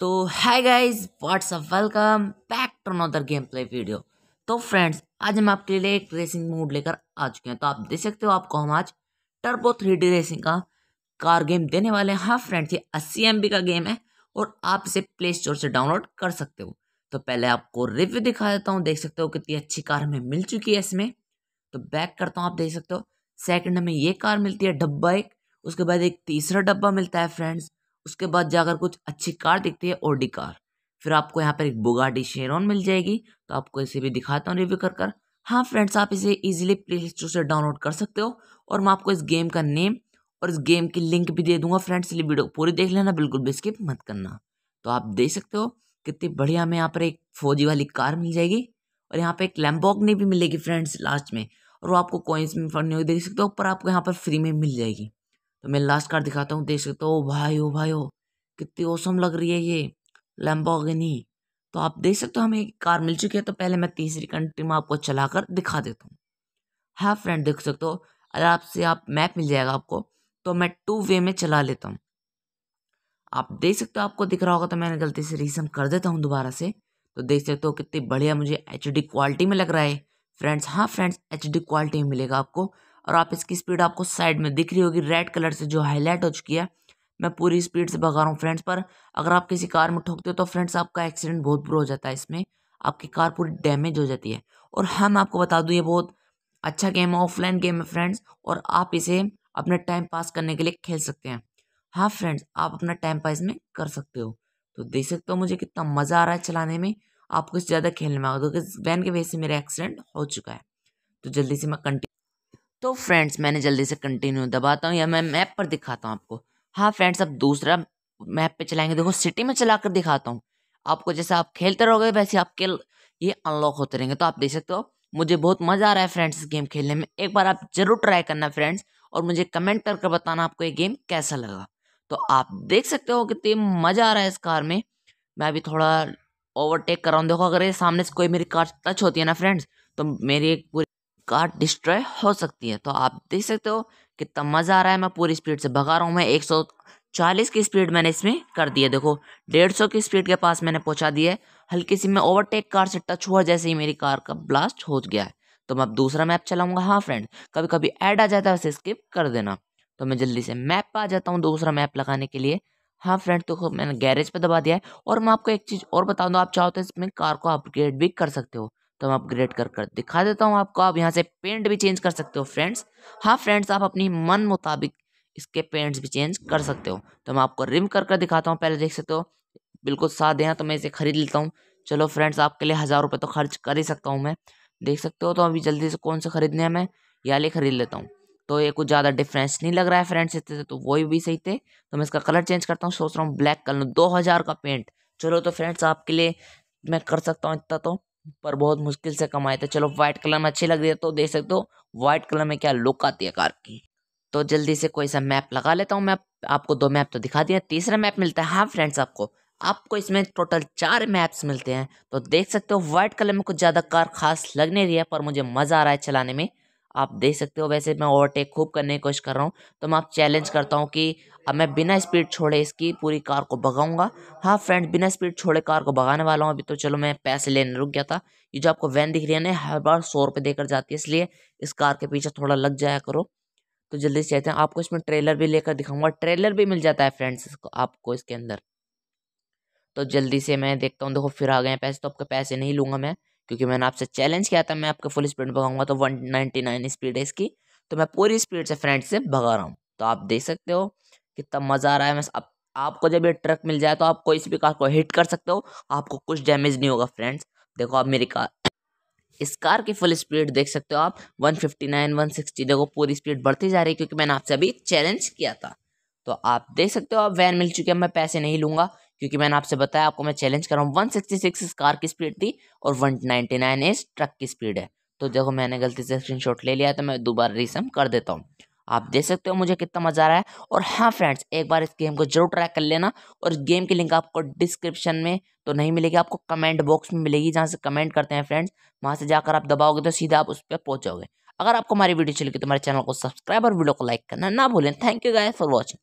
तो hi guys up welcome back to another gameplay video तो friends आज हम आपके लिए एक रेसिंग मोड लेकर आ चुके हैं तो आप देख सकते हो आपको हम आज टर्बो थ्री डी रेसिंग का कार गेम देने वाले हैं हाँ फ्रेंड्स ये अस्सी एम का गेम है और आप इसे प्ले स्टोर से डाउनलोड कर सकते हो तो पहले आपको रिव्यू दिखा देता हूँ देख सकते हो कितनी अच्छी कार हमें मिल चुकी है इसमें तो बैक करता हूँ आप देख सकते हो सेकंड हमें ये कार मिलती है डब्बा एक उसके बाद एक तीसरा डब्बा मिलता है फ्रेंड्स उसके बाद जाकर कुछ अच्छी कार दिखती है ओडी कार फिर आपको यहाँ पर एक बुगाडी शेरॉन मिल जाएगी तो आपको इसे भी दिखाता हूँ रिव्यू कर कर हाँ फ्रेंड्स आप इसे इजीली प्ले स्टोर से डाउनलोड कर सकते हो और मैं आपको इस गेम का नेम और इस गेम की लिंक भी दे दूंगा फ्रेंड्स इसलिए वीडियो पूरी देख लेना बिल्कुल भी स्किप मत करना तो आप देख सकते हो कितनी बढ़िया हमें यहाँ पर एक फौजी वाली कार मिल जाएगी और यहाँ पर एक नहीं भी मिलेगी फ्रेंड्स लास्ट में और वो आपको कोइंस में फंड देख सकते हो पर आपको यहाँ पर फ्री में मिल जाएगी तो मैं लास्ट कार्ड दिखाता हूँ देख सकते हो भाई ओ भाई ओ कितनी ओसम लग रही है ये लैम्बोगिनी तो आप देख सकते हो हमें कार मिल चुकी है तो पहले मैं तीसरी कंट्री में आपको चला कर दिखा देता हूँ हाँ फ्रेंड देख सकते हो अगर आपसे आप मैप मिल जाएगा आपको तो मैं टू वे में चला लेता हूँ आप देख सकते हो आपको दिख रहा होगा तो मैंने गलती से रिसम कर देता हूँ दोबारा से तो देख सकते हो कितनी बढ़िया मुझे एच क्वालिटी में लग रहा है फ्रेंड्स हाँ फ्रेंड्स एच क्वालिटी में मिलेगा आपको और आप इसकी स्पीड आपको साइड में दिख रही होगी रेड कलर से जो हाईलाइट हो चुकी है मैं पूरी स्पीड से भगा रहा हूँ फ्रेंड्स पर अगर आप किसी कार में ठोकते हो तो फ्रेंड्स आपका एक्सीडेंट बहुत बुरा हो जाता है इसमें आपकी कार पूरी डैमेज हो जाती है और हम आपको बता दूँ ये बहुत अच्छा गेम है ऑफलाइन गेम है फ्रेंड्स और आप इसे अपने टाइम पास करने के लिए खेल सकते हैं हाँ फ्रेंड्स आप अपना टाइम पास में कर सकते हो तो देख सकते हो मुझे कितना मज़ा आ रहा है चलाने में आपको इससे ज़्यादा खेलने में आएगा क्योंकि वैन की वजह से मेरा एक्सीडेंट हो चुका है तो जल्दी से मैं कंटिन्यू तो फ्रेंड्स मैंने जल्दी से कंटिन्यू दबाता हूँ या मैं मैप पर दिखाता हूँ आपको हाँ फ्रेंड्स अब दूसरा मैप पे चलाएंगे देखो सिटी में चला कर दिखाता हूँ आपको जैसे आप खेलते रहोगे वैसे आपके ये अनलॉक होते रहेंगे तो आप देख सकते हो मुझे बहुत मज़ा आ रहा है फ्रेंड्स गेम खेलने में एक बार आप जरूर ट्राई करना फ्रेंड्स और मुझे कमेंट करके कर बताना आपको ये गेम कैसा लगा तो आप देख सकते हो कितनी मज़ा आ रहा है इस कार में मैं अभी थोड़ा ओवरटेक कर रहा हूँ देखो अगर ये सामने से कोई मेरी कार टच होती है ना फ्रेंड्स तो मेरी एक पूरी कार डिस्ट्रॉय हो सकती है तो आप देख सकते हो कितना मज़ा आ रहा है मैं पूरी स्पीड से भगा रहा हूँ मैं 140 की स्पीड मैंने इसमें कर दी है देखो 150 की स्पीड के पास मैंने पहुँचा दी है हल्की सी मैं ओवरटेक कार से टच हुआ जैसे ही मेरी कार का ब्लास्ट हो गया है तो मैं अब दूसरा मैप चलाऊँगा हाँ फ्रेंड कभी कभी ऐड आ जाता है उसे स्किप कर देना तो मैं जल्दी से मैप पर आ जाता हूँ दूसरा मैप लगाने के लिए हाँ फ्रेंड तो मैंने गैरेज पर दबा दिया है और मैं आपको एक चीज़ और बता दूँ तो आप चाहो तो इसमें कार को अपग्रेड भी कर सकते हो तो मैं अपग्रेड कर कर दिखा देता हूँ आपको आप यहाँ से पेंट भी चेंज कर सकते हो फ्रेंड्स हाँ फ्रेंड्स आप अपनी मन मुताबिक इसके पेंट्स भी चेंज कर सकते हो तो मैं आपको रिम कर कर दिखाता हूँ पहले देख सकते हो बिल्कुल साथ हैं तो मैं इसे खरीद लेता हूँ चलो फ्रेंड्स आपके लिए हज़ार रुपये तो खर्च कर ही सकता हूँ मैं देख सकते हो तो अभी जल्दी से कौन सा खरीदने हैं मैं या ले खरीद लेता हूँ तो ये कुछ ज़्यादा डिफरेंस नहीं लग रहा है फ्रेंड्स इतने से तो वो भी सही थे तो मैं इसका कलर चेंज करता हूँ सोच रहा हूँ ब्लैक कलर दो हज़ार का पेंट चलो तो फ्रेंड्स आपके लिए मैं कर सकता हूँ इतना तो पर बहुत मुश्किल से कमाए थे चलो व्हाइट कलर में अच्छी लग रही है तो देख सकते हो व्हाइट कलर में क्या लुक आती है कार की तो जल्दी से कोई सा मैप लगा लेता हूँ मैप आपको दो मैप तो दिखा दिया तीसरा मैप मिलता है हाँ फ्रेंड्स आपको आपको इसमें टोटल चार मैप्स मिलते हैं तो देख सकते हो व्हाइट कलर में कुछ ज़्यादा कार खास लग नहीं रही है पर मुझे मज़ा आ रहा है चलाने में आप देख सकते हो वैसे मैं ओवरटेक खूब करने की कोशिश कर रहा हूँ तो मैं आप चैलेंज करता हूँ कि अब मैं बिना स्पीड छोड़े इसकी पूरी कार को भगाऊंगा हाँ फ्रेंड बिना स्पीड छोड़े कार को भगाने वाला हूँ अभी तो चलो मैं पैसे लेने रुक गया था ये जो आपको वैन दिख रही है ना हर बार सौ रुपये देकर जाती है इसलिए इस कार के पीछे थोड़ा लग जाया करो तो जल्दी से चाहते हैं आपको इसमें ट्रेलर भी लेकर दिखाऊंगा ट्रेलर भी मिल जाता है फ्रेंड्स आपको इसके अंदर तो जल्दी से मैं देखता हूँ देखो फिर आ गए पैसे तो आपके पैसे नहीं लूँगा मैं क्योंकि मैंने आपसे चैलेंज किया था मैं आपके फुल स्पीड में भगाऊंगा तो वन नाइन स्पीड है इसकी तो मैं पूरी स्पीड से फ्रेंड से भगा रहा हूँ तो आप देख सकते हो कितना मज़ा आ रहा है मैं आप, आपको जब ये ट्रक मिल जाए तो आप कोई भी कार को हिट कर सकते हो आपको कुछ डैमेज नहीं होगा फ्रेंड्स देखो आप मेरी कार इस कार की फुल स्पीड देख सकते हो आप 159, 160 देखो पूरी स्पीड बढ़ती जा रही है क्योंकि मैंने आपसे अभी चैलेंज किया था तो आप देख सकते हो आप वैन मिल चुकी है मैं पैसे नहीं लूँगा क्योंकि मैंने आपसे बताया आपको मैं चैलेंज कर रहा हूँ वन सिक्सटी सिक्स इस कार की स्पीड थी और वन नाइनटी नाइन इस ट्रक की स्पीड है तो देखो मैंने गलती से स्क्रीनशॉट ले लिया तो मैं दोबारा रिसम कर देता हूँ आप देख सकते हो मुझे कितना मज़ा आ रहा है और हाँ फ्रेंड्स एक बार इस गेम को जरूर ट्रैक कर लेना और गेम की लिंक आपको डिस्क्रिप्शन में तो नहीं मिलेगी आपको कमेंट बॉक्स में मिलेगी जहाँ से कमेंट करते हैं फ्रेंड्स वहाँ से जाकर आप दबाओगे तो सीधा आप उस पर पहुँचोगे अगर आपको हमारी वीडियो चलेगी तो हमारे चैनल को सब्सक्राइब और वीडियो को लाइक करना ना भूलें thank you guy for watching